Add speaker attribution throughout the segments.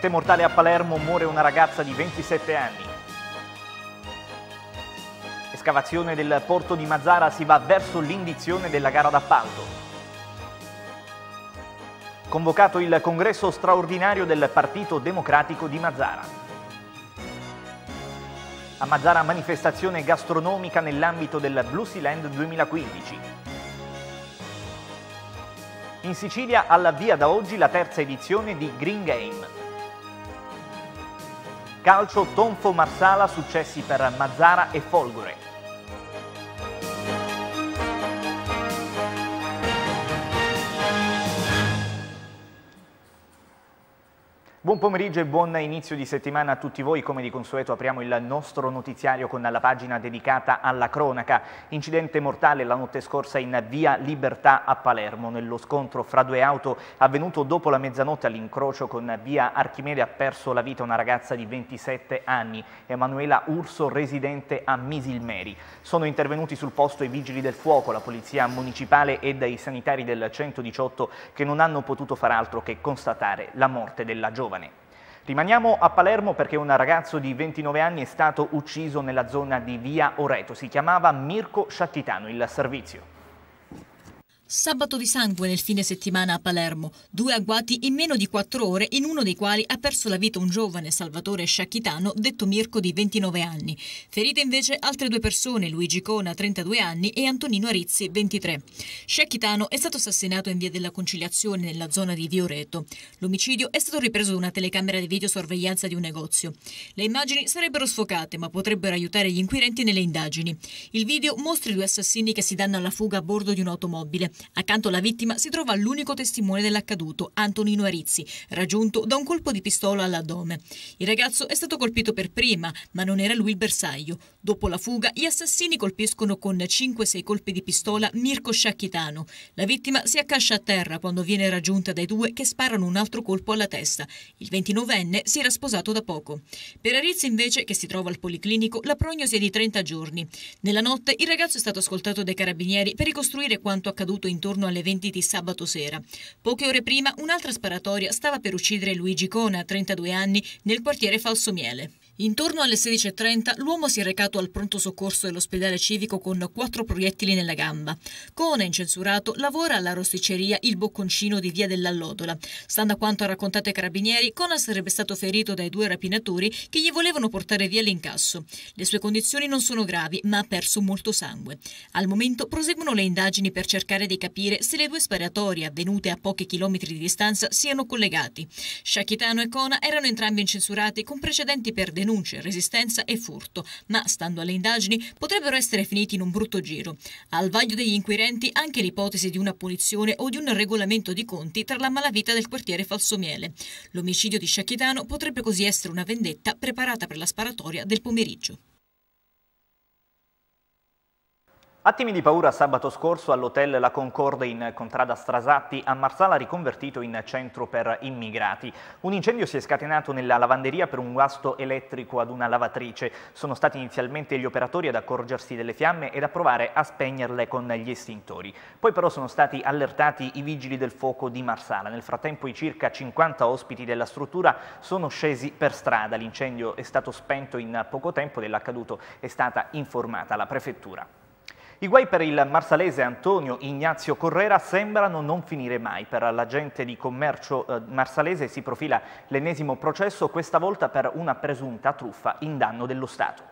Speaker 1: incidente mortale a Palermo muore una ragazza di 27 anni. Escavazione del porto di Mazzara si va verso l'indizione della gara d'appalto. Convocato il congresso straordinario del Partito Democratico di Mazzara. A Mazzara manifestazione gastronomica nell'ambito del Blue Sea Land 2015. In Sicilia alla via da oggi la terza edizione di Green Game. Calcio Tonfo Marsala, successi per Mazzara e Folgore. Buon pomeriggio e buon inizio di settimana a tutti voi. Come di consueto apriamo il nostro notiziario con la pagina dedicata alla cronaca. Incidente mortale la notte scorsa in via Libertà a Palermo. Nello scontro fra due auto avvenuto dopo la mezzanotte all'incrocio con via Archimede ha perso la vita una ragazza di 27 anni, Emanuela Urso, residente a Misilmeri. Sono intervenuti sul posto i vigili del fuoco, la polizia municipale e i sanitari del 118 che non hanno potuto far altro che constatare la morte della giovane giovane. Rimaniamo a Palermo perché un ragazzo di 29 anni è stato ucciso nella zona di via Oreto. Si chiamava Mirko Sciattitano, il servizio.
Speaker 2: Sabato di sangue nel fine settimana a Palermo, due agguati in meno di quattro ore, in uno dei quali ha perso la vita un giovane Salvatore Sciacchitano, detto Mirko di 29 anni. Ferite invece altre due persone, Luigi Cona, 32 anni, e Antonino Arizzi, 23. Sciacchitano è stato assassinato in via della conciliazione nella zona di Vioreto. L'omicidio è stato ripreso da una telecamera di videosorveglianza di un negozio. Le immagini sarebbero sfocate, ma potrebbero aiutare gli inquirenti nelle indagini. Il video mostra i due assassini che si danno alla fuga a bordo di un'automobile. Accanto alla vittima si trova l'unico testimone dell'accaduto, Antonino Arizzi, raggiunto da un colpo di pistola all'addome. Il ragazzo è stato colpito per prima, ma non era lui il bersaglio. Dopo la fuga, gli assassini colpiscono con 5-6 colpi di pistola Mirko Sciacchitano. La vittima si accascia a terra quando viene raggiunta dai due che sparano un altro colpo alla testa. Il 29enne si era sposato da poco. Per Arizzi invece, che si trova al policlinico, la prognosi è di 30 giorni. Nella notte il ragazzo è stato ascoltato dai carabinieri per ricostruire quanto accaduto in intorno alle 20 di sabato sera. Poche ore prima un'altra sparatoria stava per uccidere Luigi Cona, 32 anni, nel quartiere Falso Miele. Intorno alle 16.30 l'uomo si è recato al pronto soccorso dell'ospedale civico con quattro proiettili nella gamba. Cone, incensurato, lavora alla rosticceria Il Bocconcino di Via dell'Allodola. Stando a quanto ha raccontato ai carabinieri, Cona sarebbe stato ferito dai due rapinatori che gli volevano portare via l'incasso. Le sue condizioni non sono gravi, ma ha perso molto sangue. Al momento proseguono le indagini per cercare di capire se le due sparatorie avvenute a pochi chilometri di distanza siano collegati. Sciacchitano e Cona erano entrambi incensurati con precedenti per denuncia denunce, resistenza e furto, ma, stando alle indagini, potrebbero essere finiti in un brutto giro. Al vaglio degli inquirenti anche l'ipotesi di una punizione o di un regolamento di conti tra la malavita del quartiere Falsomiele. L'omicidio di Sciacchitano potrebbe così essere una vendetta preparata per la sparatoria del pomeriggio.
Speaker 1: Attimi di paura sabato scorso all'hotel La Concorde in Contrada Strasatti a Marsala riconvertito in centro per immigrati. Un incendio si è scatenato nella lavanderia per un guasto elettrico ad una lavatrice. Sono stati inizialmente gli operatori ad accorgersi delle fiamme ed a provare a spegnerle con gli estintori. Poi però sono stati allertati i vigili del fuoco di Marsala. Nel frattempo i circa 50 ospiti della struttura sono scesi per strada. L'incendio è stato spento in poco tempo dell'accaduto è stata informata la prefettura. I guai per il marsalese Antonio Ignazio Correra sembrano non finire mai. Per l'agente di commercio eh, marsalese si profila l'ennesimo processo, questa volta per una presunta truffa in danno dello Stato.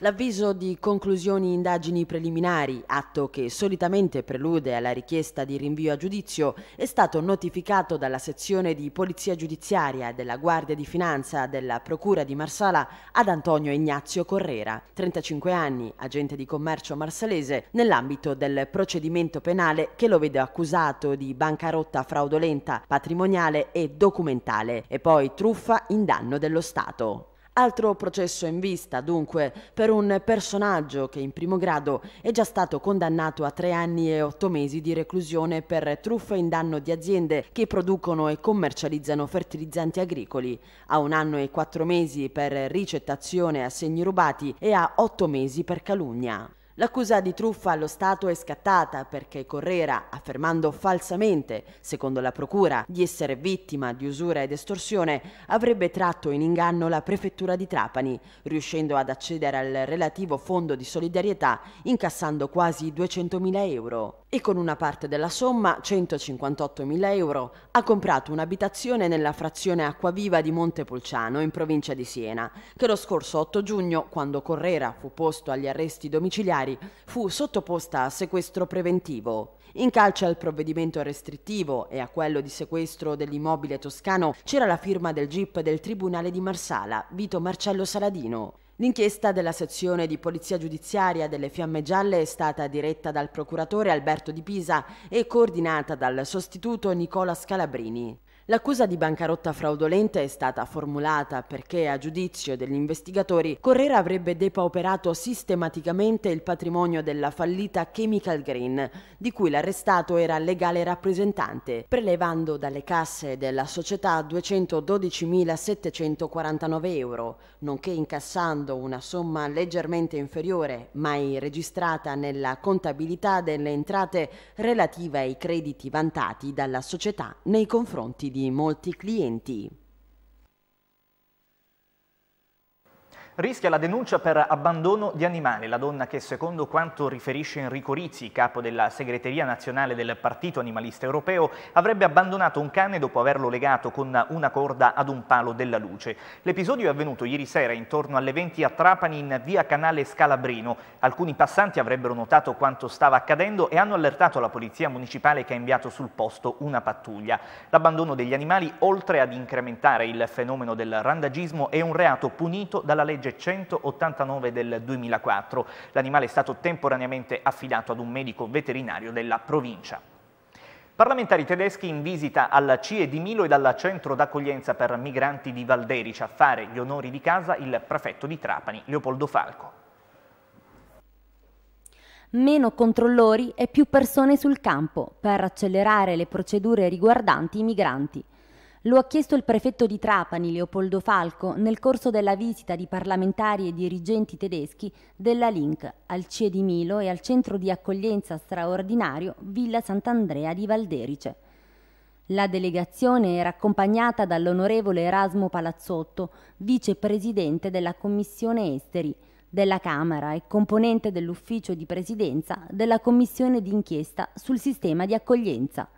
Speaker 3: L'avviso di conclusioni indagini preliminari, atto che solitamente prelude alla richiesta di rinvio a giudizio, è stato notificato dalla sezione di Polizia Giudiziaria della Guardia di Finanza della Procura di Marsala ad Antonio Ignazio Correra, 35 anni, agente di commercio marsalese, nell'ambito del procedimento penale che lo vede accusato di bancarotta fraudolenta, patrimoniale e documentale e poi truffa in danno dello Stato. Altro processo in vista, dunque, per un personaggio che in primo grado è già stato condannato a tre anni e otto mesi di reclusione per truffa in danno di aziende che producono e commercializzano fertilizzanti agricoli, a un anno e quattro mesi per ricettazione a segni rubati e a otto mesi per calunnia. L'accusa di truffa allo Stato è scattata perché Correra, affermando falsamente, secondo la Procura, di essere vittima di usura ed estorsione, avrebbe tratto in inganno la Prefettura di Trapani, riuscendo ad accedere al relativo fondo di solidarietà incassando quasi 200.000 euro e con una parte della somma, 158.000 euro, ha comprato un'abitazione nella frazione Acquaviva di Montepulciano, in provincia di Siena, che lo scorso 8 giugno, quando Correra fu posto agli arresti domiciliari, fu sottoposta a sequestro preventivo. In calce al provvedimento restrittivo e a quello di sequestro dell'immobile toscano c'era la firma del GIP del Tribunale di Marsala, Vito Marcello Saladino. L'inchiesta della sezione di polizia giudiziaria delle Fiamme Gialle è stata diretta dal procuratore Alberto Di Pisa e coordinata dal sostituto Nicola Scalabrini. L'accusa di bancarotta fraudolenta è stata formulata perché, a giudizio degli investigatori, Correra avrebbe depauperato sistematicamente il patrimonio della fallita Chemical Green, di cui l'arrestato era legale rappresentante, prelevando dalle casse della società 212.749 euro, nonché incassando una somma leggermente inferiore, mai registrata nella contabilità delle entrate relative ai crediti vantati dalla società
Speaker 1: nei confronti di di molti clienti. rischia la denuncia per abbandono di animali. La donna che, secondo quanto riferisce Enrico Rizzi, capo della segreteria nazionale del Partito Animalista Europeo, avrebbe abbandonato un cane dopo averlo legato con una corda ad un palo della luce. L'episodio è avvenuto ieri sera intorno alle 20 a Trapani in via Canale Scalabrino. Alcuni passanti avrebbero notato quanto stava accadendo e hanno allertato la polizia municipale che ha inviato sul posto una pattuglia. L'abbandono degli animali, oltre ad incrementare il fenomeno del randagismo, è un reato punito dalla legge legge 189 del 2004. L'animale è stato temporaneamente affidato ad un medico veterinario della provincia. Parlamentari tedeschi in visita alla CIE di Milo e alla centro d'accoglienza per migranti di Valderice a fare gli onori di casa il prefetto di Trapani, Leopoldo Falco.
Speaker 4: Meno controllori e più persone sul campo per accelerare le procedure riguardanti i migranti. Lo ha chiesto il prefetto di Trapani, Leopoldo Falco, nel corso della visita di parlamentari e dirigenti tedeschi della Link al CIE di Milo e al centro di accoglienza straordinario Villa Sant'Andrea di Valderice. La delegazione era accompagnata dall'onorevole Erasmo Palazzotto, vicepresidente della Commissione Esteri della Camera e componente dell'ufficio di presidenza della Commissione d'inchiesta sul sistema di accoglienza.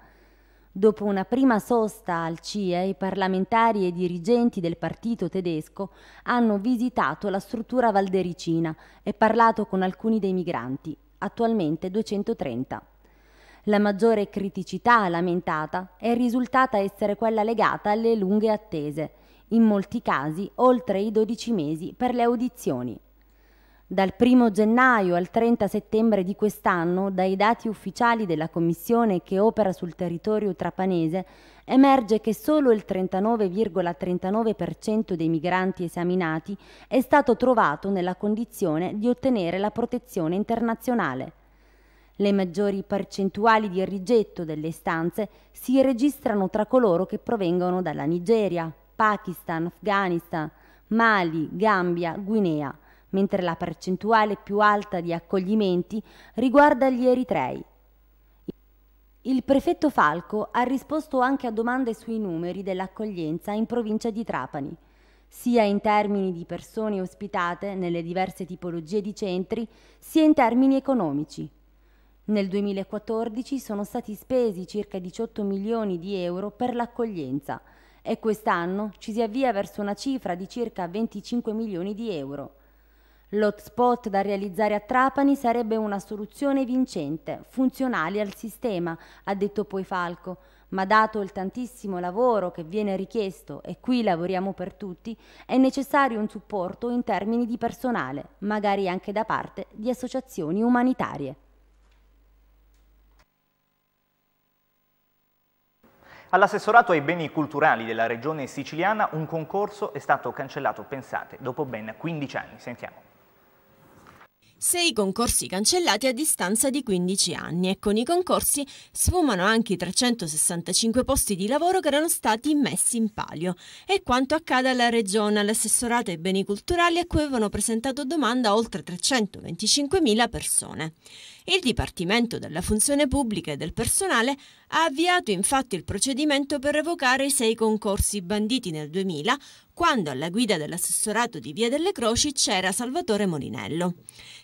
Speaker 4: Dopo una prima sosta al CIE, i parlamentari e i dirigenti del partito tedesco hanno visitato la struttura valdericina e parlato con alcuni dei migranti, attualmente 230. La maggiore criticità lamentata è risultata essere quella legata alle lunghe attese, in molti casi oltre i 12 mesi per le audizioni. Dal 1 gennaio al 30 settembre di quest'anno, dai dati ufficiali della Commissione che opera sul territorio trapanese, emerge che solo il 39,39% ,39 dei migranti esaminati è stato trovato nella condizione di ottenere la protezione internazionale. Le maggiori percentuali di rigetto delle istanze si registrano tra coloro che provengono dalla Nigeria, Pakistan, Afghanistan, Mali, Gambia, Guinea – mentre la percentuale più alta di accoglimenti riguarda gli eritrei. Il prefetto Falco ha risposto anche a domande sui numeri dell'accoglienza in provincia di Trapani, sia in termini di persone ospitate nelle diverse tipologie di centri, sia in termini economici. Nel 2014 sono stati spesi circa 18 milioni di euro per l'accoglienza e quest'anno ci si avvia verso una cifra di circa 25 milioni di euro. L'hotspot da realizzare a Trapani sarebbe una soluzione vincente, funzionale al sistema, ha detto poi Falco, ma dato il tantissimo lavoro che viene richiesto e qui lavoriamo per tutti, è necessario un supporto in termini di personale, magari anche da parte di associazioni umanitarie.
Speaker 1: All'assessorato ai beni culturali della regione siciliana un concorso è stato cancellato, pensate,
Speaker 5: dopo ben 15 anni. Sentiamo. Sei concorsi cancellati a distanza di 15 anni e con i concorsi sfumano anche i 365 posti di lavoro che erano stati messi in palio. E quanto accade alla Regione, all'assessorato ai beni culturali a cui avevano presentato domanda oltre 325.000 persone. Il Dipartimento della Funzione Pubblica e del Personale ha avviato infatti il procedimento per revocare i sei concorsi banditi nel 2000 quando alla guida dell'assessorato di Via delle Croci c'era Salvatore Molinello.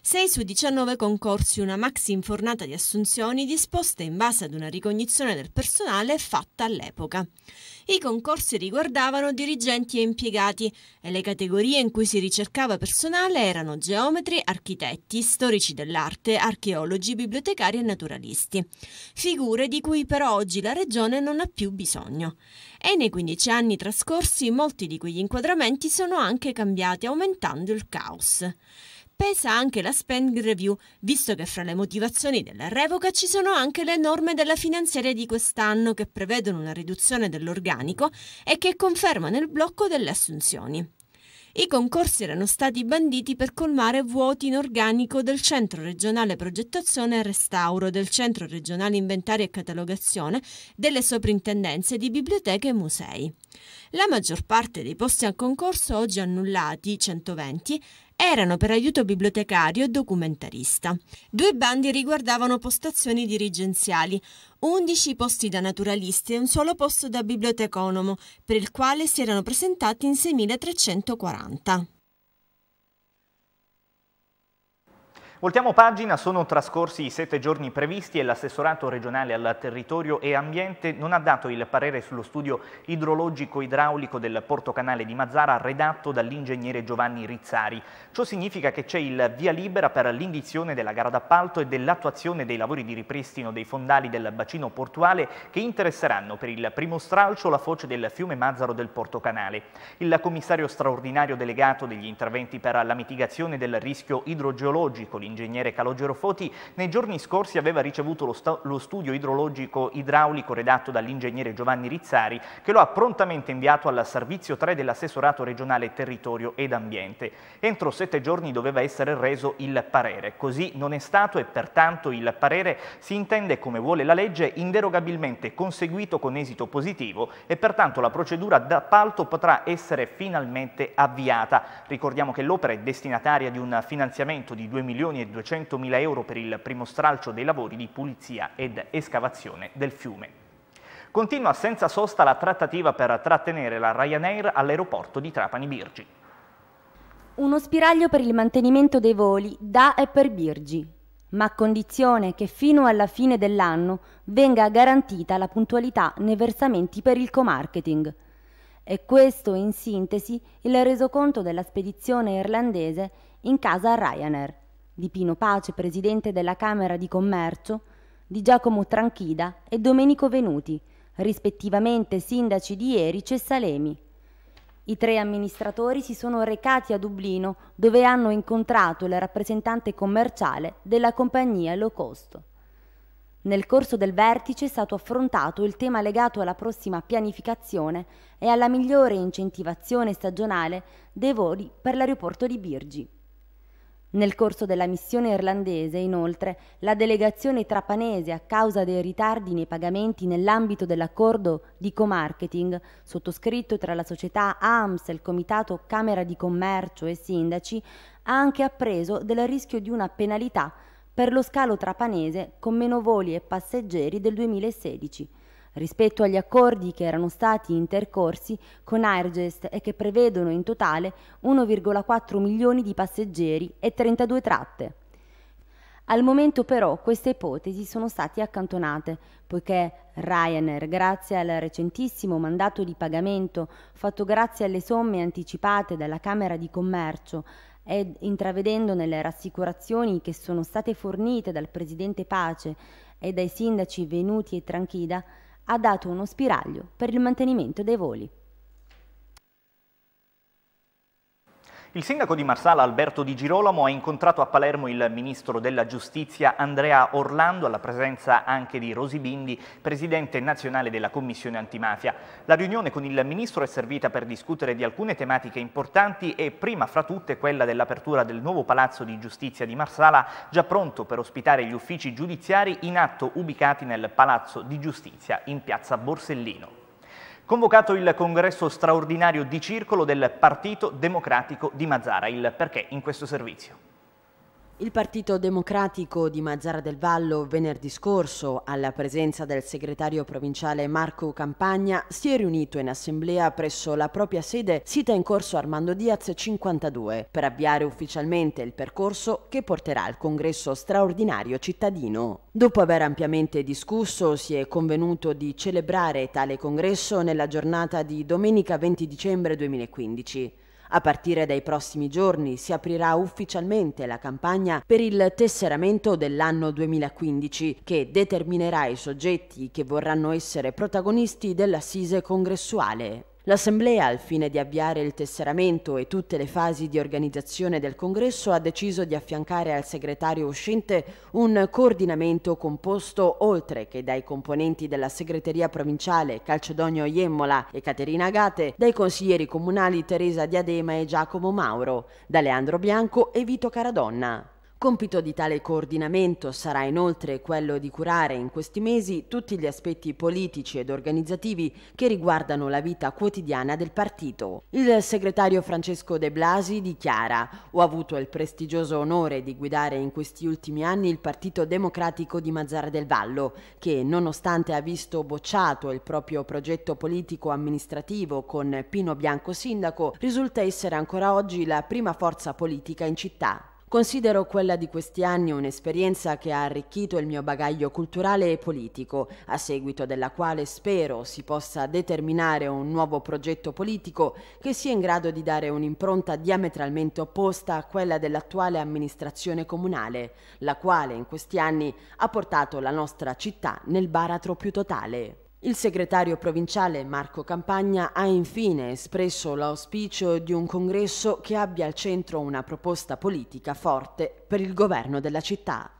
Speaker 5: 6 su 19 concorsi, una maxi infornata di assunzioni disposte in base ad una ricognizione del personale fatta all'epoca. I concorsi riguardavano dirigenti e impiegati e le categorie in cui si ricercava personale erano geometri, architetti, storici dell'arte, archeologi, bibliotecari e naturalisti. Figure di cui però oggi la regione non ha più bisogno. E nei 15 anni trascorsi molti di quegli inquadramenti sono anche cambiati aumentando il caos pesa anche la spending review, visto che fra le motivazioni della revoca ci sono anche le norme della finanziaria di quest'anno che prevedono una riduzione dell'organico e che confermano il blocco delle assunzioni. I concorsi erano stati banditi per colmare vuoti in organico del Centro regionale progettazione e restauro, del Centro regionale inventario e catalogazione, delle soprintendenze di biblioteche e musei. La maggior parte dei posti al concorso oggi annullati, 120, erano per aiuto bibliotecario e documentarista. Due bandi riguardavano postazioni dirigenziali, 11 posti da naturalisti e un solo posto da biblioteconomo, per il quale si erano presentati in 6.340.
Speaker 1: Voltiamo pagina, sono trascorsi i sette giorni previsti e l'assessorato regionale al territorio e ambiente non ha dato il parere sullo studio idrologico-idraulico del Porto Canale di Mazzara redatto dall'ingegnere Giovanni Rizzari. Ciò significa che c'è il via libera per l'indizione della gara d'appalto e dell'attuazione dei lavori di ripristino dei fondali del bacino portuale che interesseranno per il primo stralcio la foce del fiume Mazzaro del Porto Canale. Il commissario straordinario delegato degli interventi per la mitigazione del rischio idrogeologico, l'ingegnere l'ingegnere Calogero Foti, nei giorni scorsi aveva ricevuto lo, stu lo studio idrologico idraulico redatto dall'ingegnere Giovanni Rizzari, che lo ha prontamente inviato al servizio 3 dell'assessorato regionale territorio ed ambiente. Entro sette giorni doveva essere reso il parere, così non è stato e pertanto il parere si intende, come vuole la legge, inderogabilmente conseguito con esito positivo e pertanto la procedura d'appalto potrà essere finalmente avviata. Ricordiamo che l'opera è destinataria di un finanziamento di 2 milioni e 200.000 euro per il primo stralcio dei lavori di pulizia ed escavazione del fiume. Continua senza sosta la trattativa per trattenere la Ryanair all'aeroporto di Trapani Birgi.
Speaker 4: Uno spiraglio per il mantenimento dei voli da e per Birgi, ma a condizione che fino alla fine dell'anno venga garantita la puntualità nei versamenti per il co-marketing. E questo in sintesi il resoconto della spedizione irlandese in casa Ryanair di Pino Pace, presidente della Camera di Commercio, di Giacomo Tranchida e Domenico Venuti, rispettivamente sindaci di Erice e Salemi. I tre amministratori si sono recati a Dublino dove hanno incontrato la rappresentante commerciale della compagnia low cost. Nel corso del vertice è stato affrontato il tema legato alla prossima pianificazione e alla migliore incentivazione stagionale dei voli per l'aeroporto di Birgi. Nel corso della missione irlandese, inoltre, la delegazione trapanese, a causa dei ritardi nei pagamenti nell'ambito dell'accordo di co-marketing sottoscritto tra la società AMS, il Comitato Camera di Commercio e Sindaci, ha anche appreso del rischio di una penalità per lo scalo trapanese con meno voli e passeggeri del 2016 rispetto agli accordi che erano stati intercorsi con Airgest e che prevedono in totale 1,4 milioni di passeggeri e 32 tratte. Al momento però queste ipotesi sono state accantonate, poiché Ryanair, grazie al recentissimo mandato di pagamento fatto grazie alle somme anticipate dalla Camera di Commercio, ed intravedendo nelle rassicurazioni che sono state fornite dal presidente Pace e dai sindaci Venuti e Tranchida, ha dato uno spiraglio per il mantenimento dei voli.
Speaker 1: Il sindaco di Marsala Alberto Di Girolamo ha incontrato a Palermo il ministro della giustizia Andrea Orlando alla presenza anche di Rosi Bindi, presidente nazionale della commissione antimafia. La riunione con il ministro è servita per discutere di alcune tematiche importanti e prima fra tutte quella dell'apertura del nuovo palazzo di giustizia di Marsala già pronto per ospitare gli uffici giudiziari in atto ubicati nel palazzo di giustizia in piazza Borsellino. Convocato il congresso straordinario di circolo del Partito Democratico di Mazzara, il perché in questo servizio.
Speaker 3: Il Partito Democratico di Mazzara del Vallo venerdì scorso, alla presenza del segretario provinciale Marco Campagna, si è riunito in assemblea presso la propria sede sita in corso Armando Diaz 52 per avviare ufficialmente il percorso che porterà al congresso straordinario cittadino. Dopo aver ampiamente discusso, si è convenuto di celebrare tale congresso nella giornata di domenica 20 dicembre 2015. A partire dai prossimi giorni si aprirà ufficialmente la campagna per il tesseramento dell'anno 2015 che determinerà i soggetti che vorranno essere protagonisti dell'assise congressuale. L'Assemblea, al fine di avviare il tesseramento e tutte le fasi di organizzazione del congresso, ha deciso di affiancare al segretario uscente un coordinamento composto, oltre che dai componenti della segreteria provinciale Calcedonio Iemmola e Caterina Agate, dai consiglieri comunali Teresa Diadema e Giacomo Mauro, da Leandro Bianco e Vito Caradonna. Compito di tale coordinamento sarà inoltre quello di curare in questi mesi tutti gli aspetti politici ed organizzativi che riguardano la vita quotidiana del partito. Il segretario Francesco De Blasi dichiara «Ho avuto il prestigioso onore di guidare in questi ultimi anni il Partito Democratico di Mazzara del Vallo, che nonostante ha visto bocciato il proprio progetto politico-amministrativo con Pino Bianco sindaco, risulta essere ancora oggi la prima forza politica in città». Considero quella di questi anni un'esperienza che ha arricchito il mio bagaglio culturale e politico, a seguito della quale spero si possa determinare un nuovo progetto politico che sia in grado di dare un'impronta diametralmente opposta a quella dell'attuale amministrazione comunale, la quale in questi anni ha portato la nostra città nel baratro più totale. Il segretario provinciale Marco Campagna ha infine espresso l'auspicio di un congresso che abbia al centro una proposta politica forte per il governo della città.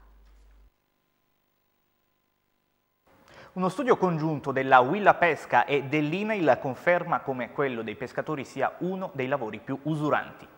Speaker 1: Uno studio congiunto della Willa Pesca e dell'INAIL conferma come quello dei pescatori sia uno dei lavori più usuranti.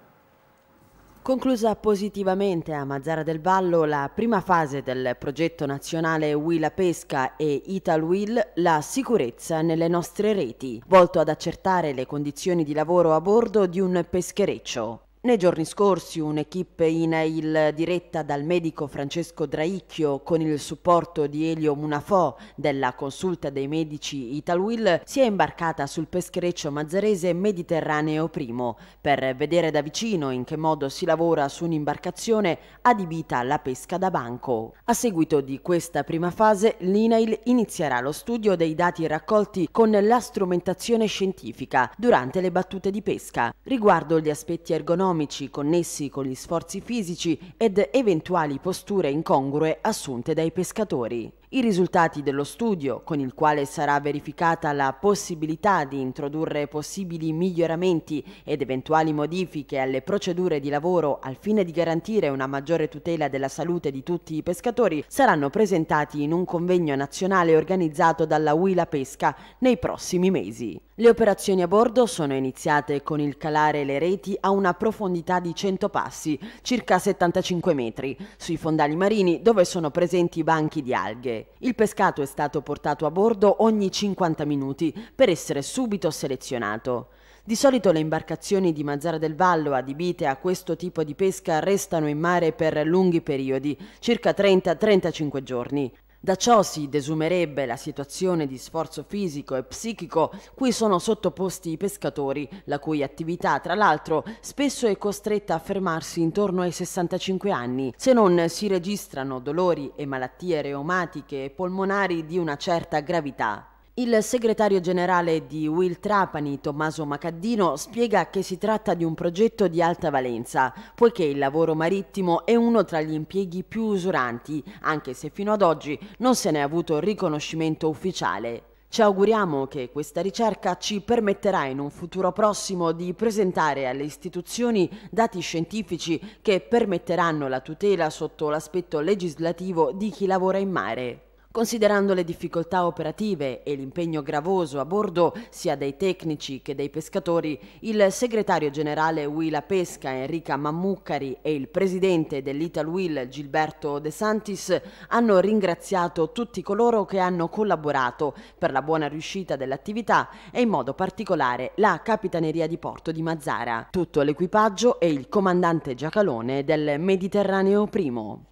Speaker 3: Conclusa positivamente a Mazzara del Vallo la prima fase del progetto nazionale Willa Pesca e Ital Will la sicurezza nelle nostre reti, volto ad accertare le condizioni di lavoro a bordo di un peschereccio. Nei giorni scorsi un'equipe in INAIL diretta dal medico Francesco Draicchio con il supporto di Elio Munafò della consulta dei medici Italwil si è imbarcata sul peschereccio mazzarese Mediterraneo I per vedere da vicino in che modo si lavora su un'imbarcazione adibita alla pesca da banco. A seguito di questa prima fase l'INAIL inizierà lo studio dei dati raccolti con la strumentazione scientifica durante le battute di pesca riguardo gli aspetti ergonomici economici connessi con gli sforzi fisici ed eventuali posture incongrue assunte dai pescatori. I risultati dello studio, con il quale sarà verificata la possibilità di introdurre possibili miglioramenti ed eventuali modifiche alle procedure di lavoro al fine di garantire una maggiore tutela della salute di tutti i pescatori, saranno presentati in un convegno nazionale organizzato dalla Huila Pesca nei prossimi mesi. Le operazioni a bordo sono iniziate con il calare le reti a una profondità di 100 passi, circa 75 metri, sui fondali marini dove sono presenti banchi di alghe. Il pescato è stato portato a bordo ogni 50 minuti per essere subito selezionato. Di solito le imbarcazioni di Mazzara del Vallo adibite a questo tipo di pesca restano in mare per lunghi periodi, circa 30-35 giorni. Da ciò si desumerebbe la situazione di sforzo fisico e psichico cui sono sottoposti i pescatori, la cui attività, tra l'altro, spesso è costretta a fermarsi intorno ai 65 anni, se non si registrano dolori e malattie reumatiche e polmonari di una certa gravità. Il segretario generale di Will Trapani, Tommaso Macaddino, spiega che si tratta di un progetto di alta valenza, poiché il lavoro marittimo è uno tra gli impieghi più usuranti, anche se fino ad oggi non se ne è avuto riconoscimento ufficiale. Ci auguriamo che questa ricerca ci permetterà in un futuro prossimo di presentare alle istituzioni dati scientifici che permetteranno la tutela sotto l'aspetto legislativo di chi lavora in mare. Considerando le difficoltà operative e l'impegno gravoso a bordo sia dei tecnici che dei pescatori, il segretario generale Willa Pesca Enrica Mammuccari e il presidente dell'Ital Will Gilberto De Santis hanno ringraziato tutti coloro che hanno collaborato per la buona riuscita dell'attività e in modo particolare la Capitaneria di Porto di Mazzara, tutto l'equipaggio e il comandante Giacalone del Mediterraneo I.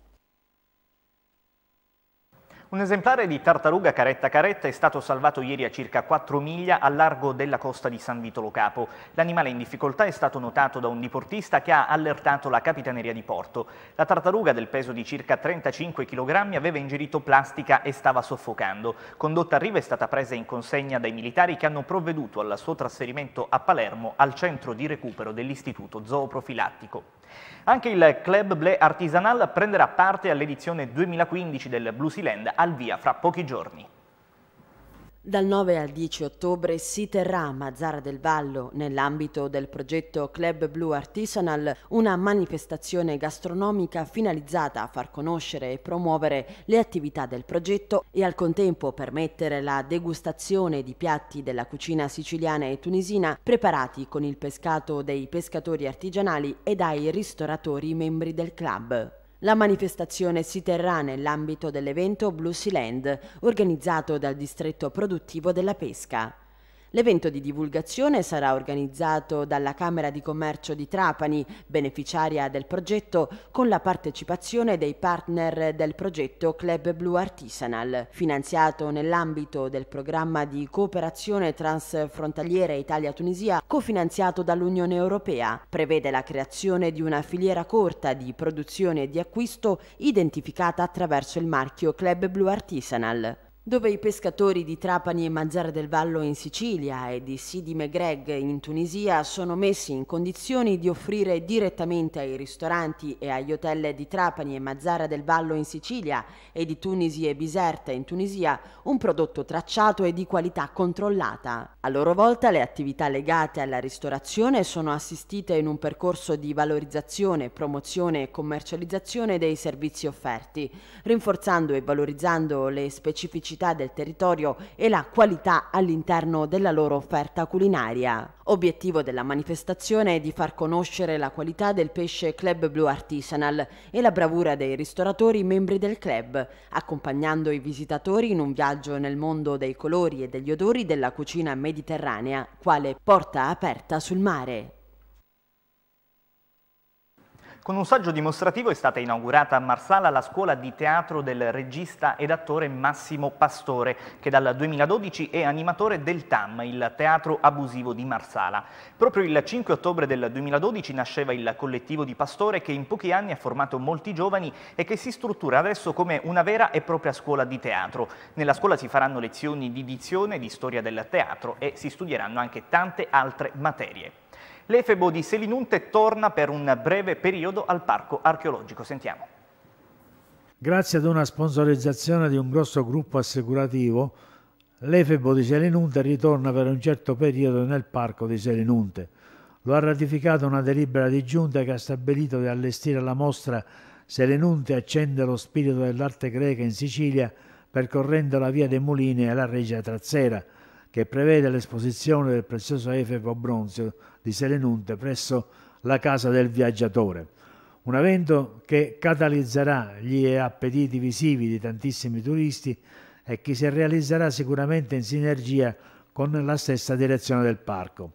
Speaker 1: Un esemplare di tartaruga caretta caretta è stato salvato ieri a circa 4 miglia al largo della costa di San Vitolo Capo. L'animale in difficoltà è stato notato da un diportista che ha allertato la Capitaneria di Porto. La tartaruga del peso di circa 35 kg aveva ingerito plastica e stava soffocando. Condotta a riva è stata presa in consegna dai militari che hanno provveduto al suo trasferimento a Palermo al centro di recupero dell'Istituto Zooprofilattico. Anche il Club Ble Artisanal prenderà parte all'edizione 2015 del Bluesiland al via fra pochi giorni.
Speaker 3: Dal 9 al 10 ottobre si terrà a Mazzara del Vallo, nell'ambito del progetto Club Blue Artisanal, una manifestazione gastronomica finalizzata a far conoscere e promuovere le attività del progetto e al contempo permettere la degustazione di piatti della cucina siciliana e tunisina preparati con il pescato dei pescatori artigianali e dai ristoratori membri del club. La manifestazione si terrà nell'ambito dell'evento Blue Sea Land, organizzato dal distretto produttivo della pesca. L'evento di divulgazione sarà organizzato dalla Camera di Commercio di Trapani, beneficiaria del progetto, con la partecipazione dei partner del progetto Club Blu Artisanal, finanziato nell'ambito del programma di cooperazione transfrontaliera Italia-Tunisia, cofinanziato dall'Unione Europea. Prevede la creazione di una filiera corta di produzione e di acquisto identificata attraverso il marchio Club Blu Artisanal dove i pescatori di Trapani e Mazzara del Vallo in Sicilia e di Sidi Megreg in Tunisia sono messi in condizioni di offrire direttamente ai ristoranti e agli hotel di Trapani e Mazzara del Vallo in Sicilia e di Tunisi e Biserta in Tunisia un prodotto tracciato e di qualità controllata. A loro volta le attività legate alla ristorazione sono assistite in un percorso di valorizzazione, promozione e commercializzazione dei servizi offerti, rinforzando e valorizzando le specificità tipicità del territorio e la qualità all'interno della loro offerta culinaria. Obiettivo della manifestazione è di far conoscere la qualità del pesce Club Blue Artisanal e la bravura dei ristoratori membri del club, accompagnando i visitatori in un viaggio nel mondo dei colori e degli odori della cucina
Speaker 1: mediterranea, quale porta aperta sul mare. Con un saggio dimostrativo è stata inaugurata a Marsala la scuola di teatro del regista ed attore Massimo Pastore, che dal 2012 è animatore del TAM, il Teatro Abusivo di Marsala. Proprio il 5 ottobre del 2012 nasceva il collettivo di Pastore che in pochi anni ha formato molti giovani e che si struttura adesso come una vera e propria scuola di teatro. Nella scuola si faranno lezioni di dizione, di storia del teatro e si studieranno anche tante altre materie. L'Efebo di Selinunte torna per un breve periodo al parco archeologico. Sentiamo.
Speaker 6: Grazie ad una sponsorizzazione di un grosso gruppo assicurativo, l'Efebo di Selinunte ritorna per un certo periodo nel parco di Selinunte. Lo ha ratificato una delibera di giunta che ha stabilito di allestire la mostra Selenunte accende lo spirito dell'arte greca in Sicilia percorrendo la via dei Mulini e la Regia Trazzera, che prevede l'esposizione del prezioso efebo bronzio di Serenunte presso la casa del viaggiatore. Un evento che catalizzerà gli appetiti visivi di tantissimi turisti e che si realizzerà sicuramente in sinergia con la stessa direzione del parco.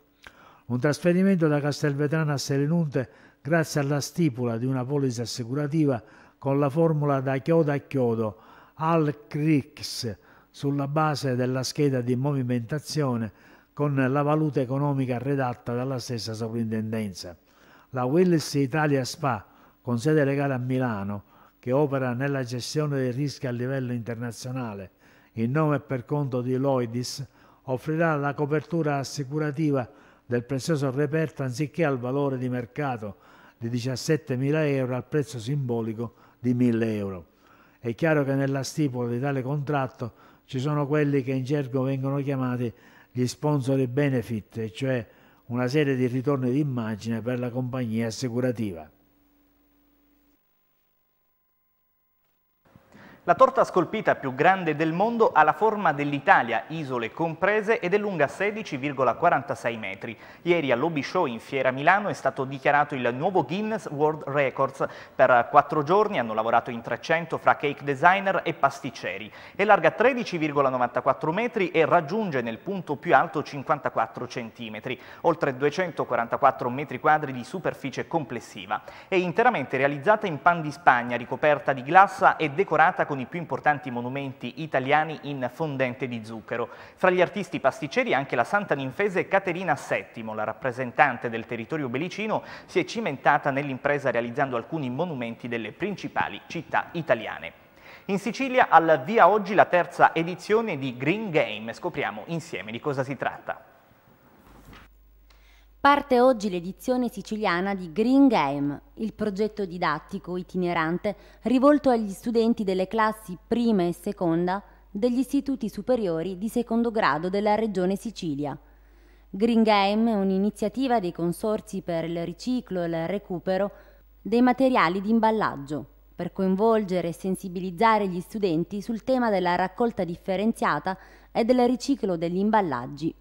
Speaker 6: Un trasferimento da Castelvetrano a Serenunte grazie alla stipula di una polizza assicurativa con la formula da chiodo a chiodo al CRIX sulla base della scheda di movimentazione con la valuta economica redatta dalla stessa sovrintendenza. La Willis Italia Spa, con sede legale a Milano, che opera nella gestione dei rischi a livello internazionale, in nome e per conto di Lloydis, offrirà la copertura assicurativa del prezioso reperto anziché al valore di mercato di 17.000 euro al prezzo simbolico di 1.000 euro. È chiaro che nella stipula di tale contratto ci sono quelli che in gergo vengono chiamati gli sponsor benefit, cioè una serie di ritorni d'immagine per la compagnia assicurativa.
Speaker 1: La torta scolpita più grande del mondo ha la forma dell'Italia, isole comprese, ed è lunga 16,46 metri. Ieri all'Obi Show in Fiera Milano è stato dichiarato il nuovo Guinness World Records. Per quattro giorni hanno lavorato in 300 fra cake designer e pasticceri. È larga 13,94 metri e raggiunge nel punto più alto 54 centimetri, oltre 244 metri quadri di superficie complessiva. È interamente realizzata in pan di Spagna, ricoperta di glassa e decorata con alcuni più importanti monumenti italiani in fondente di zucchero. Fra gli artisti pasticceri anche la santa ninfese Caterina VII, la rappresentante del territorio belicino, si è cimentata nell'impresa realizzando alcuni monumenti delle principali città italiane. In Sicilia al via oggi la terza edizione di Green Game, scopriamo insieme di cosa si tratta.
Speaker 4: Parte oggi l'edizione siciliana di Green Game, il progetto didattico itinerante rivolto agli studenti delle classi prima e seconda degli istituti superiori di secondo grado della Regione Sicilia. Green Game è un'iniziativa dei consorzi per il riciclo e il recupero dei materiali di imballaggio, per coinvolgere e sensibilizzare gli studenti sul tema della raccolta differenziata e del riciclo degli imballaggi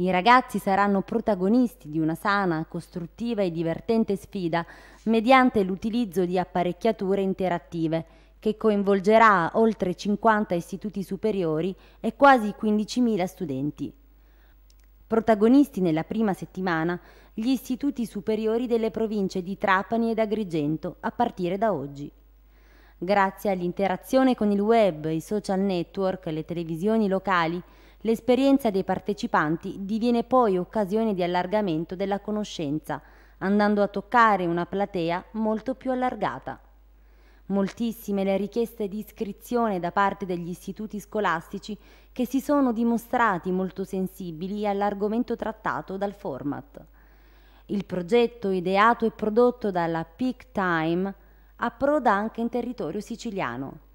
Speaker 4: i ragazzi saranno protagonisti di una sana, costruttiva e divertente sfida mediante l'utilizzo di apparecchiature interattive che coinvolgerà oltre 50 istituti superiori e quasi 15.000 studenti. Protagonisti nella prima settimana gli istituti superiori delle province di Trapani ed Agrigento a partire da oggi. Grazie all'interazione con il web, i social network, le televisioni locali, L'esperienza dei partecipanti diviene poi occasione di allargamento della conoscenza, andando a toccare una platea molto più allargata. Moltissime le richieste di iscrizione da parte degli istituti scolastici che si sono dimostrati molto sensibili all'argomento trattato dal format. Il progetto ideato e prodotto dalla Peak Time approda anche in territorio siciliano.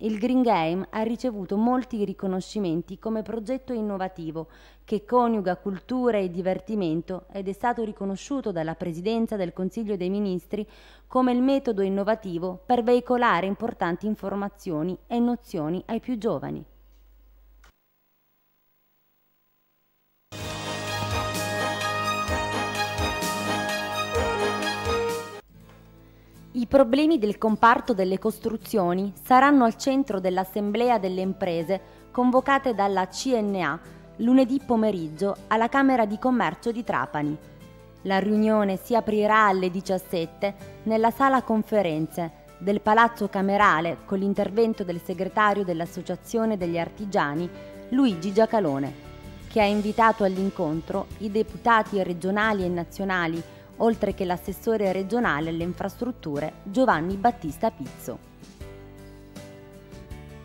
Speaker 4: Il Green Game ha ricevuto molti riconoscimenti come progetto innovativo che coniuga cultura e divertimento ed è stato riconosciuto dalla Presidenza del Consiglio dei Ministri come il metodo innovativo per veicolare importanti informazioni e nozioni ai più giovani. I problemi del comparto delle costruzioni saranno al centro dell'Assemblea delle imprese convocate dalla CNA lunedì pomeriggio alla Camera di Commercio di Trapani. La riunione si aprirà alle 17 nella sala conferenze del Palazzo Camerale con l'intervento del segretario dell'Associazione degli Artigiani Luigi Giacalone, che ha invitato all'incontro i deputati regionali e nazionali oltre che l'assessore regionale alle infrastrutture Giovanni Battista Pizzo.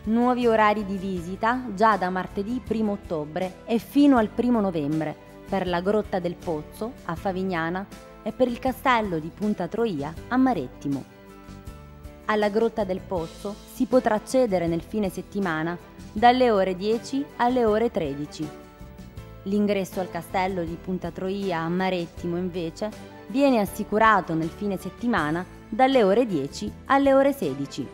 Speaker 4: Nuovi orari di visita già da martedì 1 ottobre e fino al 1 novembre per la Grotta del Pozzo a Favignana e per il castello di Punta Troia a Marettimo. Alla Grotta del Pozzo si potrà accedere nel fine settimana dalle ore 10 alle ore 13. L'ingresso al castello di Punta Troia a Marettimo invece viene assicurato nel fine settimana dalle ore 10 alle ore 16.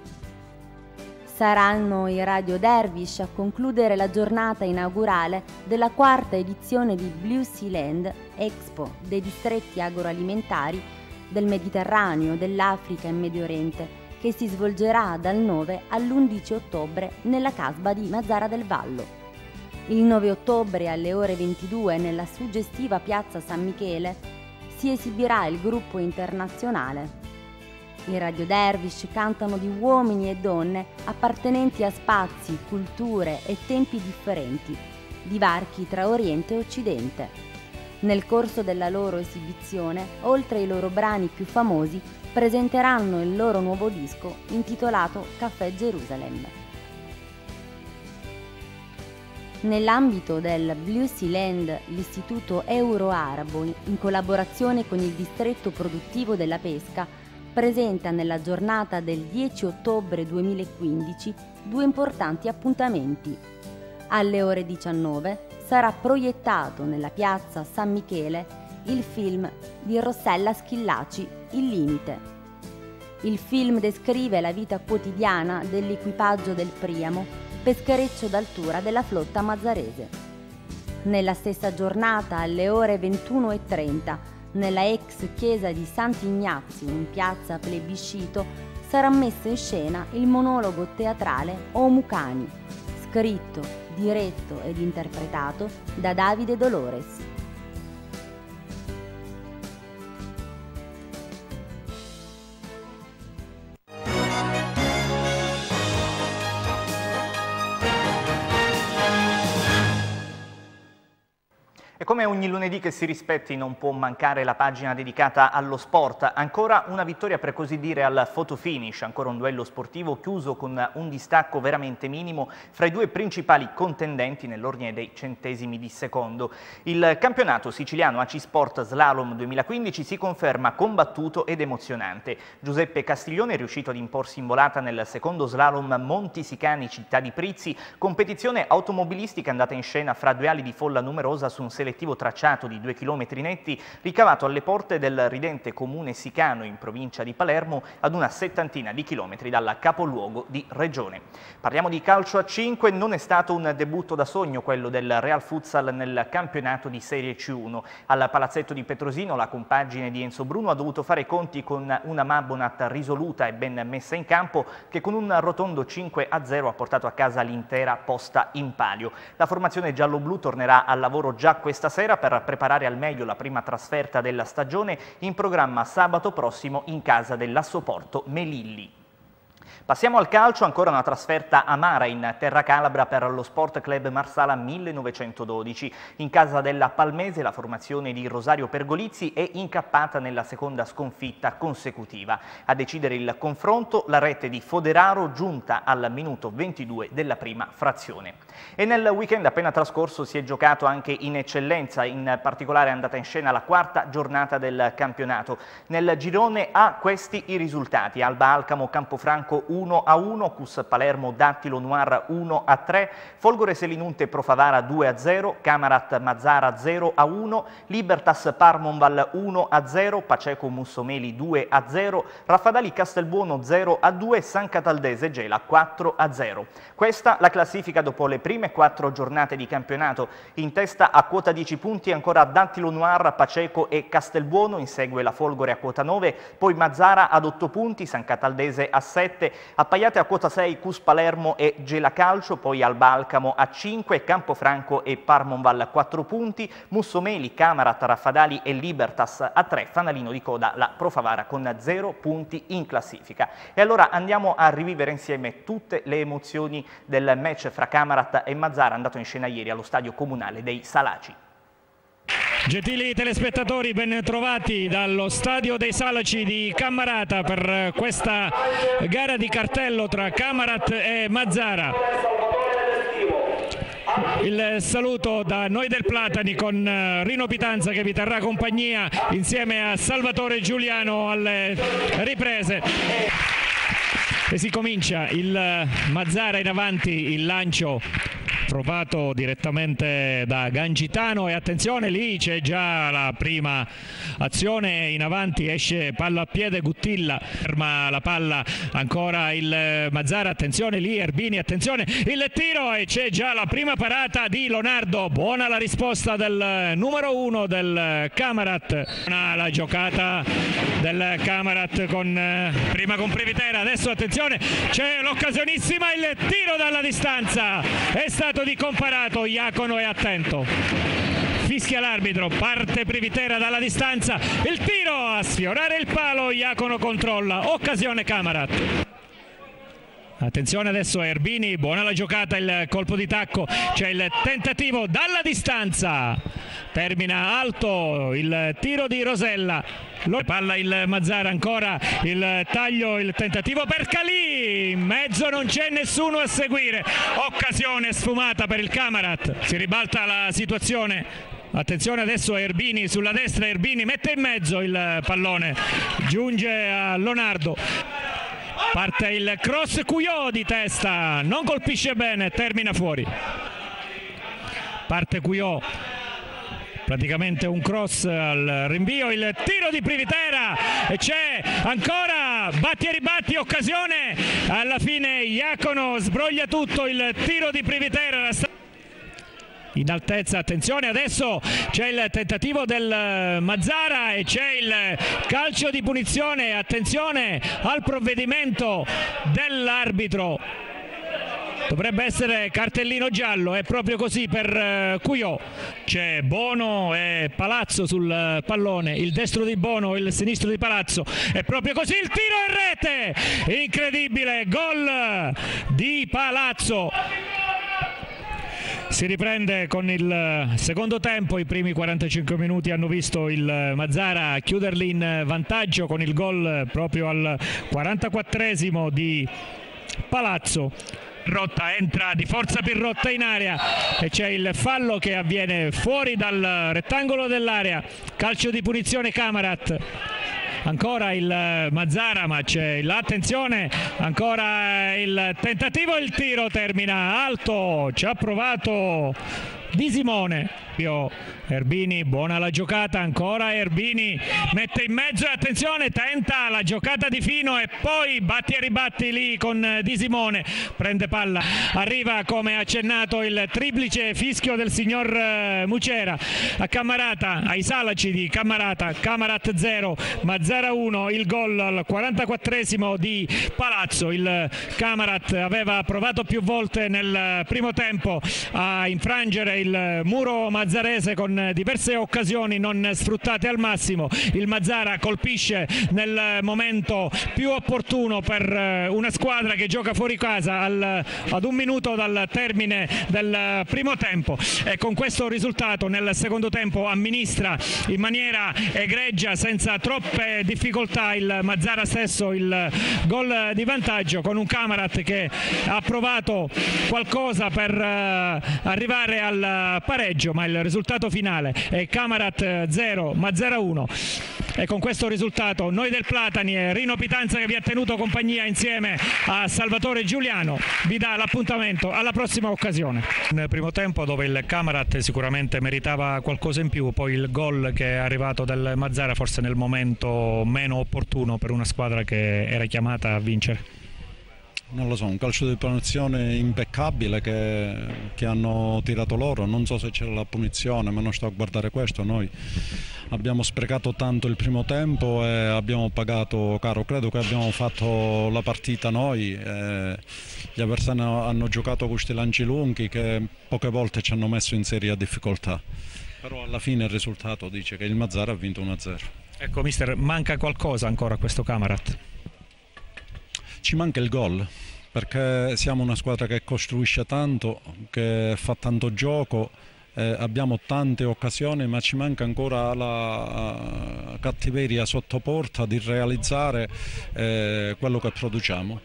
Speaker 4: Saranno i Radio Dervish a concludere la giornata inaugurale della quarta edizione di Blue Sea Land Expo dei distretti agroalimentari del Mediterraneo, dell'Africa e Medio Oriente, che si svolgerà dal 9 all'11 ottobre nella casba di Mazzara del Vallo. Il 9 ottobre alle ore 22 nella suggestiva piazza San Michele si esibirà il gruppo internazionale. I Radio Dervish cantano di uomini e donne appartenenti a spazi, culture e tempi differenti, di varchi tra Oriente e Occidente. Nel corso della loro esibizione, oltre ai loro brani più famosi, presenteranno il loro nuovo disco intitolato Caffè Gerusalemme. Nell'ambito del Blue Sea Land, l'Istituto Euroarabo, in collaborazione con il Distretto Produttivo della Pesca, presenta nella giornata del 10 ottobre 2015 due importanti appuntamenti. Alle ore 19 sarà proiettato nella piazza San Michele il film di Rossella Schillaci, Il Limite. Il film descrive la vita quotidiana dell'equipaggio del Priamo peschereccio d'altura della flotta mazzarese. Nella stessa giornata, alle ore 21.30, nella ex chiesa di Sant'Ignazio in piazza Plebiscito, sarà messo in scena il monologo teatrale O Mucani, scritto, diretto ed interpretato da Davide Dolores.
Speaker 1: Come ogni lunedì che si rispetti non può mancare la pagina dedicata allo sport, ancora una vittoria per così dire al photo finish, ancora un duello sportivo chiuso con un distacco veramente minimo fra i due principali contendenti nell'ordine dei centesimi di secondo. Il campionato siciliano AC Sport Slalom 2015 si conferma combattuto ed emozionante. Giuseppe Castiglione è riuscito ad imporsi in volata nel secondo slalom Monti Sicani Città di Prizzi, competizione automobilistica andata in scena fra due ali di folla numerosa su un selettivo l'obiettivo tracciato di due chilometri netti ricavato alle porte del ridente comune sicano in provincia di Palermo ad una settantina di chilometri dal capoluogo di regione. Parliamo di calcio a 5, non è stato un debutto da sogno quello del Real Futsal nel campionato di Serie C1. Al palazzetto di Petrosino la compagine di Enzo Bruno ha dovuto fare conti con una Mabonat risoluta e ben messa in campo che con un rotondo 5 a 0 ha portato a casa l'intera posta in palio. La formazione giallo-blu tornerà al lavoro già questa settimana sera per preparare al meglio la prima trasferta della stagione in programma sabato prossimo in casa dell'assoporto Melilli. Passiamo al calcio, ancora una trasferta amara in terra calabra per lo Sport Club Marsala 1912. In casa della Palmese la formazione di Rosario Pergolizzi è incappata nella seconda sconfitta consecutiva. A decidere il confronto la rete di Foderaro giunta al minuto 22 della prima frazione. E nel weekend appena trascorso si è giocato anche in eccellenza, in particolare è andata in scena la quarta giornata del campionato. Nel girone A questi i risultati, Alba Alcamo Campofranco 1 1, Cus Palermo Dattilo Noir 1 3, Folgore Selinunte Profavara 2 0, Camarat Mazzara 0 1, Libertas Parmonval 1 0, Paceco Mussomeli 2 0, Raffadali Castelbuono 0 2, San Cataldese Gela 4 0. Questa la classifica dopo le prime prime quattro giornate di campionato. In testa a quota 10 punti ancora Dantilo Noir, Paceco e Castelbuono, insegue la Folgore a quota 9, poi Mazzara ad 8 punti, San Cataldese a 7, Appaiate a quota 6 Cus Palermo e Gela Calcio, poi Albalcamo a 5, Campofranco e Parmonval a 4 punti, Mussomeli, Camara, Tarafadali e Libertas a 3, fanalino di coda la Profavara con 0 punti in classifica. E allora andiamo a rivivere insieme tutte le emozioni del match fra Camarat serata e Mazzara andato in scena ieri allo stadio comunale dei Salaci.
Speaker 7: Gentili telespettatori, ben trovati dallo stadio dei Salaci di Cammarata per questa gara di cartello tra Camarat e Mazzara. Il saluto da noi del Platani con eh, Rino Pitanza che vi terrà compagnia insieme a Salvatore Giuliano alle riprese. E si comincia il eh, Mazzara in avanti, il lancio provato direttamente da Gangitano e attenzione lì c'è già la prima azione in avanti esce palla a piede Guttilla ferma la palla ancora il Mazzara attenzione lì Erbini attenzione il tiro e c'è già la prima parata di Leonardo buona la risposta del numero uno del Camarat buona la giocata del Camarat con, prima con Privitera adesso attenzione c'è l'occasionissima il tiro dalla distanza è stato Caldo di comparato, Iacono è attento. Fischia l'arbitro, parte Privitera dalla distanza, il tiro a sfiorare il palo, Iacono controlla, occasione Camarat. Attenzione adesso Erbini, buona la giocata, il colpo di tacco, c'è il tentativo dalla distanza termina alto il tiro di Rosella palla il Mazzara ancora il taglio, il tentativo per Calì in mezzo non c'è nessuno a seguire occasione sfumata per il Camarat si ribalta la situazione Attenzione adesso a Erbini sulla destra, Erbini mette in mezzo il pallone, giunge a Leonardo. Parte il cross Cuiò di testa, non colpisce bene, termina fuori. Parte Cuiò praticamente un cross al rinvio, il tiro di Privitera e c'è ancora batti e ribatti, occasione alla fine Iacono sbroglia tutto, il tiro di Privitera in altezza, attenzione adesso c'è il tentativo del eh, Mazzara e c'è il calcio di punizione, attenzione al provvedimento dell'arbitro Dovrebbe essere cartellino giallo, è proprio così per eh, Cuiò. C'è Bono e Palazzo sul eh, pallone, il destro di Bono, e il sinistro di Palazzo. È proprio così il tiro in rete! Incredibile, gol di Palazzo. Si riprende con il eh, secondo tempo, i primi 45 minuti hanno visto il Mazzara chiuderli in vantaggio con il gol proprio al 44 esimo di Palazzo. Pirrotta entra di forza Pirrotta in area e c'è il fallo che avviene fuori dal rettangolo dell'area calcio di punizione Camarat ancora il eh, Mazzara ma c'è l'attenzione ancora eh, il tentativo il tiro termina alto ci ha provato di Simone. Pio Erbini, buona la giocata ancora. Erbini mette in mezzo e attenzione, tenta la giocata di Fino e poi batti e ribatti lì con eh, Di Simone. Prende palla, arriva come accennato il triplice fischio del signor eh, Mucera a Cammarata ai Salaci di Cammarata Camarat 0, Mazzara 1. Il gol al 44esimo di Palazzo. Il Camarat aveva provato più volte nel eh, primo tempo a infrangere il muro mazzarese con diverse occasioni non sfruttate al massimo. Il Mazzara colpisce nel momento più opportuno per eh, una squadra che gioca fuori casa al, ad un minuto dal termine del primo tempo e con questo risultato nel secondo tempo amministra in maniera egregia senza troppe difficoltà il Mazzara stesso il gol di vantaggio con un Camarat che ha provato qualcosa per eh, arrivare al pareggio, ma il risultato finale è Camarat 0, Mazzara 1. E con questo risultato noi del Platani e Rino Pitanza che vi ha tenuto compagnia insieme a Salvatore Giuliano vi dà l'appuntamento alla prossima occasione. Nel primo tempo dove il Camarat sicuramente meritava qualcosa in più, poi il gol che è arrivato dal Mazzara forse nel momento meno opportuno
Speaker 8: per una squadra che era chiamata a vincere non lo so, un calcio di punizione impeccabile che, che hanno tirato loro, non so se c'era la punizione ma non sto a guardare questo, noi abbiamo sprecato tanto il primo tempo e abbiamo pagato caro, credo che abbiamo fatto la partita noi, eh, gli avversari hanno giocato con questi lanci lunghi che poche volte ci hanno messo in serie a difficoltà, però alla fine il risultato dice che il Mazzara ha vinto 1-0. Ecco mister, manca qualcosa ancora
Speaker 7: a questo Camarat?
Speaker 8: Ci manca il gol perché siamo una squadra che costruisce tanto, che fa tanto gioco, eh, abbiamo tante occasioni ma ci manca ancora la eh, cattiveria sotto porta di realizzare eh, quello che produciamo.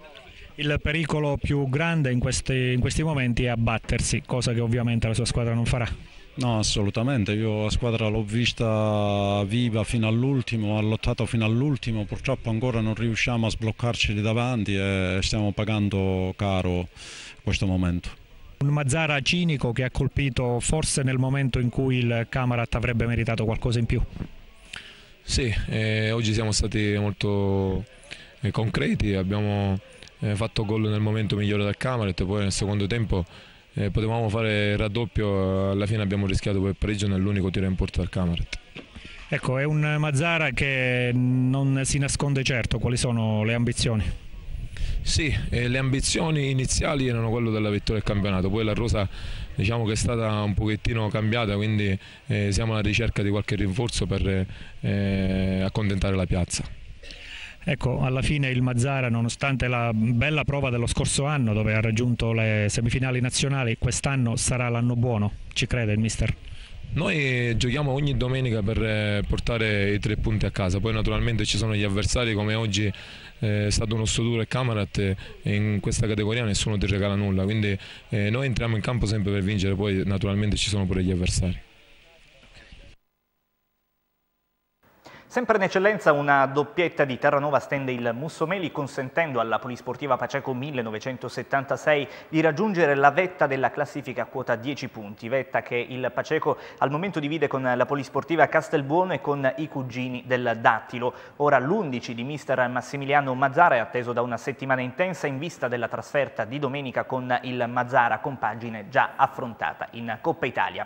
Speaker 7: Il pericolo più grande in questi, in questi momenti è abbattersi, cosa che ovviamente la sua squadra non farà.
Speaker 8: No, assolutamente, io la squadra l'ho vista viva fino all'ultimo, ha lottato fino all'ultimo, purtroppo ancora non riusciamo a sbloccarci lì davanti e stiamo pagando caro
Speaker 9: questo momento.
Speaker 7: Un Mazzara cinico che ha colpito forse nel momento in cui il Camarat avrebbe meritato qualcosa in più.
Speaker 9: Sì, eh, oggi siamo stati molto eh, concreti, abbiamo eh, fatto gol nel momento migliore del Camarat, poi nel secondo tempo eh, potevamo fare il raddoppio, alla fine abbiamo rischiato quel il pareggio nell'unico tiro in porta del Camaret.
Speaker 7: Ecco, è un Mazzara che non si nasconde certo, quali sono le ambizioni?
Speaker 9: Sì, eh, le ambizioni iniziali erano quelle della vittoria del campionato, poi la rosa diciamo che è stata un pochettino cambiata, quindi eh, siamo alla ricerca di qualche rinforzo per eh, eh, accontentare la piazza.
Speaker 7: Ecco, alla fine il Mazzara, nonostante la bella prova dello scorso anno dove ha raggiunto le semifinali nazionali, quest'anno sarà l'anno buono, ci crede il mister?
Speaker 9: Noi giochiamo ogni domenica per eh, portare i tre punti a casa, poi naturalmente ci sono gli avversari come oggi eh, è stato uno duro e Camarat e in questa categoria nessuno ti regala nulla, quindi eh, noi entriamo in campo sempre per vincere, poi naturalmente ci sono pure gli avversari.
Speaker 1: Sempre in eccellenza una doppietta di Terranova stende il Mussomeli consentendo alla Polisportiva Paceco 1976 di raggiungere la vetta della classifica a quota 10 punti, vetta che il Paceco al momento divide con la Polisportiva Castelbuono e con i cugini del Dattilo. Ora l'11 di mister Massimiliano Mazzara è atteso da una settimana intensa in vista della trasferta di domenica con il Mazzara compagine già affrontata in Coppa Italia.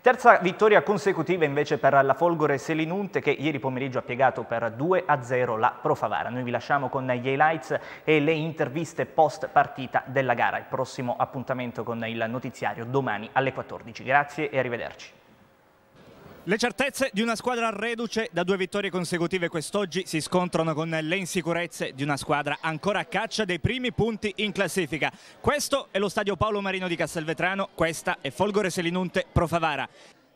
Speaker 1: Terza vittoria consecutiva invece per la Folgore Selinunte che ieri pomeriggio sorteggio ha piegato per 2 a 0 la Pro Favara. Noi vi lasciamo con gli highlights e le interviste post partita della gara. Il prossimo appuntamento con il notiziario domani alle 14. Grazie e arrivederci. Le certezze di una squadra reduce da due vittorie consecutive quest'oggi si scontrano con le insicurezze di una squadra ancora a caccia dei primi punti in classifica. Questo è lo stadio Paolo Marino di Castelvetrano, questa è Folgore Selinunte Profavara.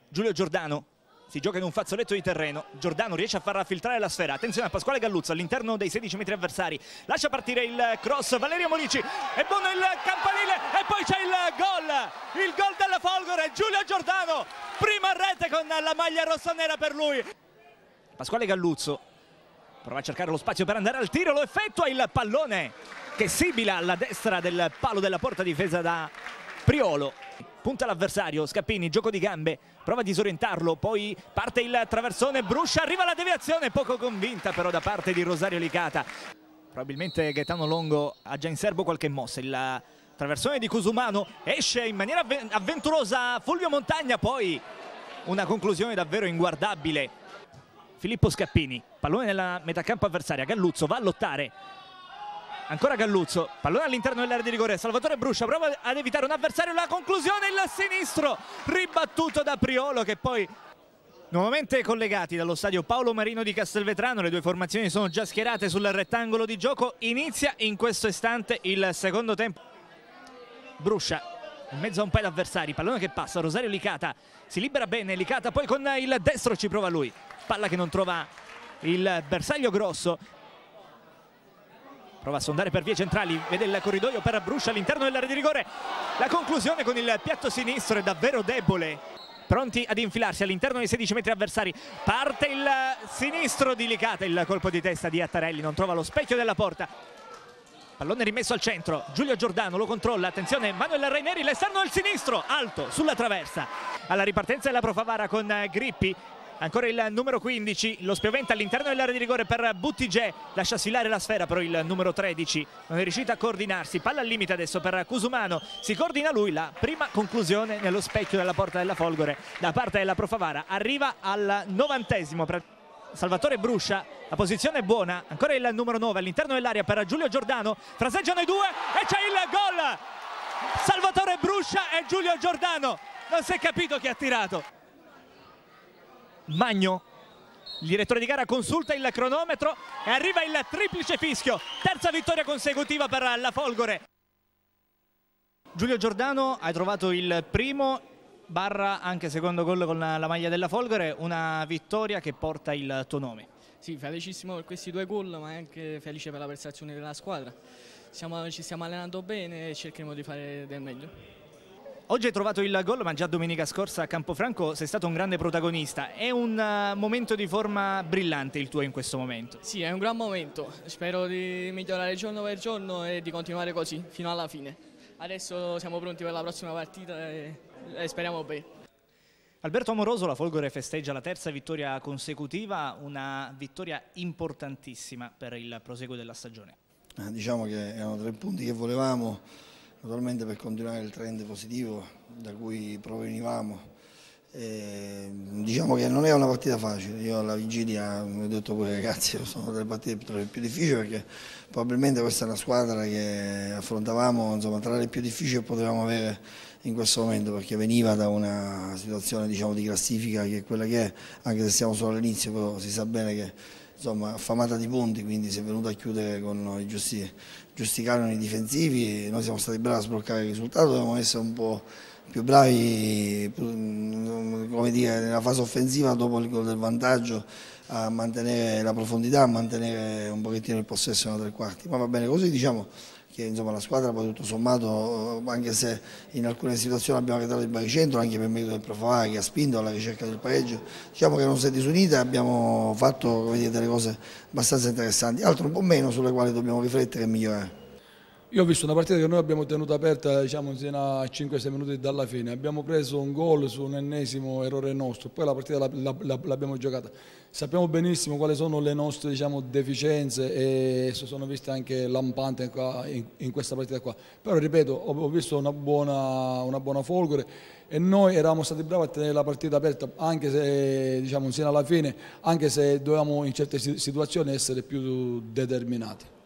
Speaker 1: Giulio Giordano si gioca in un fazzoletto di terreno Giordano riesce a farla filtrare la sfera attenzione a Pasquale Galluzzo all'interno dei 16 metri avversari lascia partire il cross Valerio Molici è buono il campanile e poi c'è il gol il gol della Folgore Giulio Giordano prima rete con la maglia rossonera per lui Pasquale Galluzzo prova a cercare lo spazio per andare al tiro lo effettua il pallone che sibila alla destra del palo della porta difesa da Priolo punta l'avversario, Scappini, gioco di gambe, prova a disorientarlo, poi parte il traversone, Bruscia, arriva la deviazione, poco convinta però da parte di Rosario Licata. Probabilmente Gaetano Longo ha già in serbo qualche mossa, il traversone di Cusumano esce in maniera avventurosa Fulvio Montagna, poi una conclusione davvero inguardabile. Filippo Scappini, pallone nella metà campo avversaria, Galluzzo va a lottare, Ancora Galluzzo, pallone all'interno dell'area di rigore, Salvatore Bruscia prova ad evitare un avversario, la conclusione, il sinistro ribattuto da Priolo che poi... Nuovamente collegati dallo stadio Paolo Marino di Castelvetrano, le due formazioni sono già schierate sul rettangolo di gioco, inizia in questo istante il secondo tempo. Bruscia in mezzo a un paio d'avversari, pallone che passa, Rosario Licata si libera bene, Licata poi con il destro ci prova lui, palla che non trova il bersaglio grosso, prova a sondare per vie centrali vede il corridoio per Bruscia all'interno dell'area di rigore la conclusione con il piatto sinistro è davvero debole pronti ad infilarsi all'interno dei 16 metri avversari parte il sinistro di Licata il colpo di testa di Attarelli non trova lo specchio della porta pallone rimesso al centro Giulio Giordano lo controlla attenzione Manuel Raineri l'esterno al sinistro alto sulla traversa alla ripartenza della Profavara con Grippi ancora il numero 15 lo spioventa all'interno dell'area di rigore per Buttigè lascia sfilare la sfera però il numero 13 non è riuscito a coordinarsi palla al limite adesso per Cusumano si coordina lui la prima conclusione nello specchio della porta della Folgore da parte della Profavara arriva al novantesimo Salvatore Bruscia, la posizione è buona, ancora il numero 9 all'interno dell'area per Giulio Giordano, fraseggiano i due e c'è il gol! Salvatore Bruscia e Giulio Giordano, non si è capito chi ha tirato. Magno. Il direttore di gara consulta il cronometro e arriva il triplice fischio. Terza vittoria consecutiva per la Folgore. Giulio Giordano hai trovato il primo barra anche secondo gol con la maglia della Folgore, una vittoria che porta il tuo nome. Sì, felicissimo per questi due gol, ma anche felice per la prestazione della squadra. Siamo, ci stiamo allenando bene e cercheremo di fare
Speaker 10: del meglio.
Speaker 1: Oggi hai trovato il gol, ma già domenica scorsa a Campofranco sei stato un grande protagonista. È un eh, momento di forma brillante il tuo in questo momento. Sì, è un gran momento. Spero di migliorare giorno per giorno e di continuare così fino alla fine. Adesso siamo pronti per la prossima partita e, e speriamo bene. Alberto Amoroso, la Folgore festeggia la terza vittoria consecutiva, una vittoria importantissima per il proseguo della stagione.
Speaker 10: Ah, diciamo che erano tre punti che volevamo naturalmente per continuare il trend positivo da cui provenivamo. Eh, diciamo che non è una partita facile, io alla vigilia come ho detto pure ragazzi sono delle partite più difficili perché probabilmente questa è una squadra che affrontavamo insomma, tra le più difficili che potevamo avere in questo momento perché veniva da una situazione diciamo, di classifica che è quella che è, anche se siamo solo all'inizio però si sa bene che insomma, affamata di punti, quindi si è venuto a chiudere con i giusti, giusti canoni difensivi, noi siamo stati bravi a sbloccare il risultato, dobbiamo essere un po' più bravi come dire, nella fase offensiva dopo il gol del vantaggio a mantenere la profondità, a mantenere un pochettino il possesso nei tre quarti, ma va bene così diciamo che insomma, la squadra poi tutto sommato, anche se in alcune situazioni abbiamo creato il baricentro, anche per merito del Profavara che ha spinto alla ricerca del pareggio, diciamo che non si è disunita, e abbiamo fatto vedete, delle cose abbastanza interessanti, altro un po' meno sulle quali dobbiamo riflettere e migliorare.
Speaker 8: Io ho visto una partita che noi abbiamo tenuto aperta diciamo, insieme a 5-6 minuti dalla fine, abbiamo preso un gol su un ennesimo errore nostro, poi la partita l'abbiamo giocata. Sappiamo benissimo quali sono le nostre diciamo, deficienze e si sono viste anche lampanti in, questa partita qua. Però ripeto, ho, visto una buona, una buona folgore e noi eravamo stati bravi a tenere la partita aperta anche se diciamo, alla fine, anche se dovevamo in certe situazioni essere più determinati.